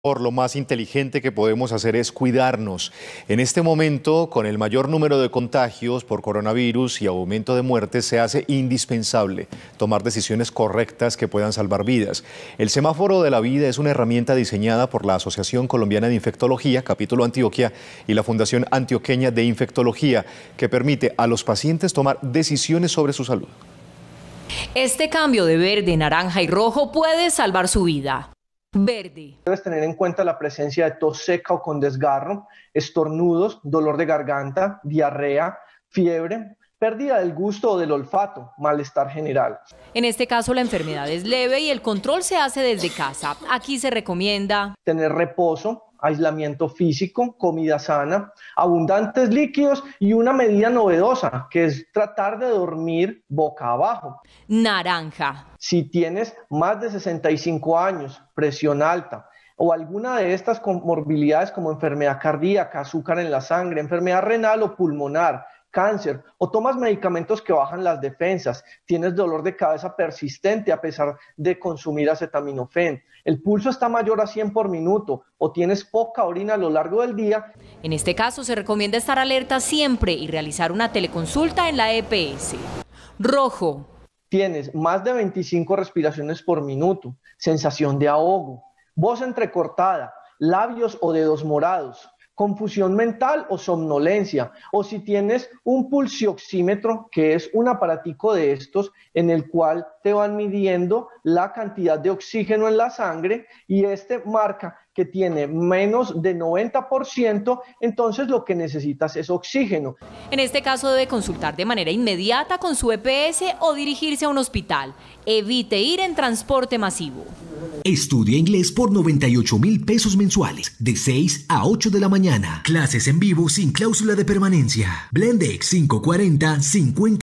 Por lo más inteligente que podemos hacer es cuidarnos. En este momento, con el mayor número de contagios por coronavirus y aumento de muertes, se hace indispensable tomar decisiones correctas que puedan salvar vidas. El semáforo de la vida es una herramienta diseñada por la Asociación Colombiana de Infectología, capítulo Antioquia, y la Fundación Antioqueña de Infectología, que permite a los pacientes tomar decisiones sobre su salud. Este cambio de verde, naranja y rojo puede salvar su vida. Verde. Debes tener en cuenta la presencia de tos seca o con desgarro, estornudos, dolor de garganta, diarrea, fiebre, pérdida del gusto o del olfato, malestar general. En este caso la enfermedad es leve y el control se hace desde casa. Aquí se recomienda tener reposo, aislamiento físico, comida sana, abundantes líquidos y una medida novedosa, que es tratar de dormir boca abajo. Naranja. Si tienes más de 65 años, presión alta o alguna de estas comorbilidades como enfermedad cardíaca, azúcar en la sangre, enfermedad renal o pulmonar, cáncer o tomas medicamentos que bajan las defensas, tienes dolor de cabeza persistente a pesar de consumir acetaminofén, el pulso está mayor a 100 por minuto o tienes poca orina a lo largo del día. En este caso se recomienda estar alerta siempre y realizar una teleconsulta en la EPS. Rojo. Tienes más de 25 respiraciones por minuto, sensación de ahogo, voz entrecortada, labios o dedos morados, confusión mental o somnolencia, o si tienes un pulsioxímetro, que es un aparatico de estos en el cual te van midiendo la cantidad de oxígeno en la sangre y este marca que tiene menos de 90%, entonces lo que necesitas es oxígeno. En este caso debe consultar de manera inmediata con su EPS o dirigirse a un hospital. Evite ir en transporte masivo. Estudia inglés por 98 mil pesos mensuales, de 6 a 8 de la mañana. Clases en vivo sin cláusula de permanencia. Blendex 540 50.